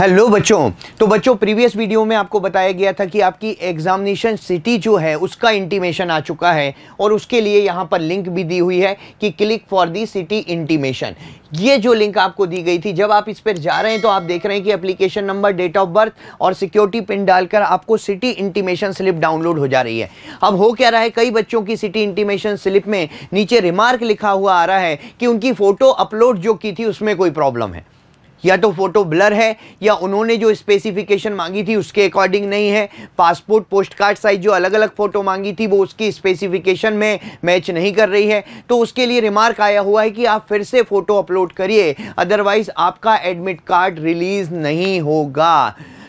hello बच्चों तो बच्चों प्रीवियस वीडियो में आपको बताया गया था कि आपकी एग्जामिनेशन सिटी जो है उसका इंटीमेशन आ चुका है और उसके लिए यहाँ पर लिंक भी दी हुई है कि click for the city intimation ये जो लिंक आपको दी गई थी जब आप इस पर जा रहे हैं तो आप देख रहे हैं कि application number date of birth और सिक्योरिटी पिन डालकर आपको सिटी इंटीमेशन स्लिप डाउनलोड हो जा रही है अब हो क्या रहा है कई बच्चों की सिटी इंटीमेशन स्लिप में नीचे रिमार्क लिखा हुआ आ रहा है कि उनकी फ़ोटो अपलोड जो की थी उसमें कोई प्रॉब्लम है या तो फ़ोटो ब्लर है या उन्होंने जो स्पेसिफिकेशन मांगी थी उसके अकॉर्डिंग नहीं है पासपोर्ट पोस्ट कार्ड साइज जो अलग अलग फ़ोटो मांगी थी वो उसकी स्पेसिफिकेशन में मैच नहीं कर रही है तो उसके लिए रिमार्क आया हुआ है कि आप फिर से फ़ोटो अपलोड करिए अदरवाइज़ आपका एडमिट कार्ड रिलीज़ नहीं होगा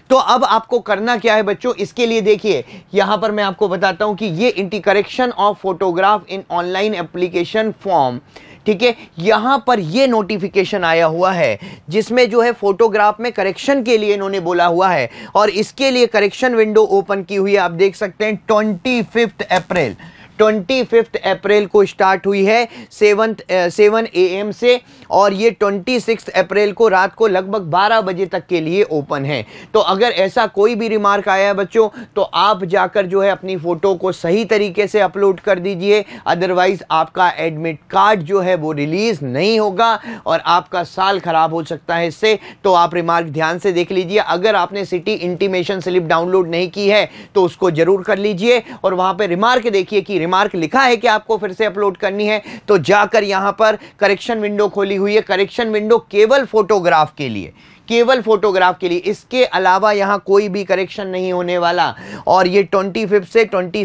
तो अब आपको करना क्या है बच्चों इसके लिए देखिए यहाँ पर मैं आपको बताता हूँ कि ये इंटी correction of photograph in online application form ठीक है यहां पर यह नोटिफिकेशन आया हुआ है जिसमें जो है फोटोग्राफ में करेक्शन के लिए इन्होंने बोला हुआ है और इसके लिए करेक्शन विंडो ओपन की हुई है आप देख सकते हैं twenty fifth April twenty fifth April को स्टार्ट हुई है सेवन सेवन ए एम से और ये ट्वेंटी सिक्स अप्रैल को रात को लगभग बारह बजे तक के लिए ओपन है तो अगर ऐसा कोई भी रिमार्क आया है बच्चों तो आप जाकर जो है अपनी फ़ोटो को सही तरीके से अपलोड कर दीजिए अदरवाइज़ आपका एडमिट कार्ड जो है वो रिलीज़ नहीं होगा और आपका साल ख़राब हो सकता है इससे तो आप रिमार्क ध्यान से देख लीजिए अगर आपने सिटी इंटीमेशन स्लिप डाउनलोड नहीं की है तो उसको ज़रूर कर लीजिए और वहाँ पर रिमार्क देखिए कि रिमार्क रिमार्क लिखा है कि आपको फिर से अपलोड करनी है तो जाकर यहां पर करेक्शन विंडो खोली हुई है करेक्शन विंडो केवल फोटोग्राफ के लिए केवल फोटोग्राफ के लिए इसके अलावा यहाँ कोई भी करेक्शन नहीं होने वाला और ये ट्वेंटी से ट्वेंटी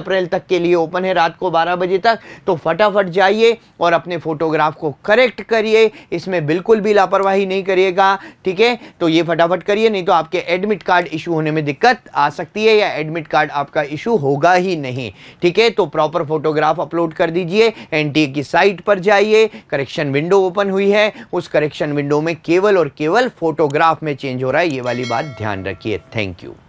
अप्रैल तक के लिए ओपन है रात को बारह बजे तक तो फटाफट जाइए और अपने फोटोग्राफ को करेक्ट करिए इसमें बिल्कुल भी लापरवाही नहीं करिएगा ठीक है तो ये फटाफट करिए नहीं तो आपके एडमिट कार्ड इशू होने में दिक्कत आ सकती है या एडमिट कार्ड आपका इशू होगा ही नहीं ठीक है तो प्रॉपर फोटोग्राफ अपलोड कर दीजिए एनटीए की साइट पर जाइए करेक्शन विंडो ओपन हुई है उस करेक्शन विंडो में केवल और केवल फोटोग्राफ में चेंज हो रहा है ये वाली बात ध्यान रखिए थैंक यू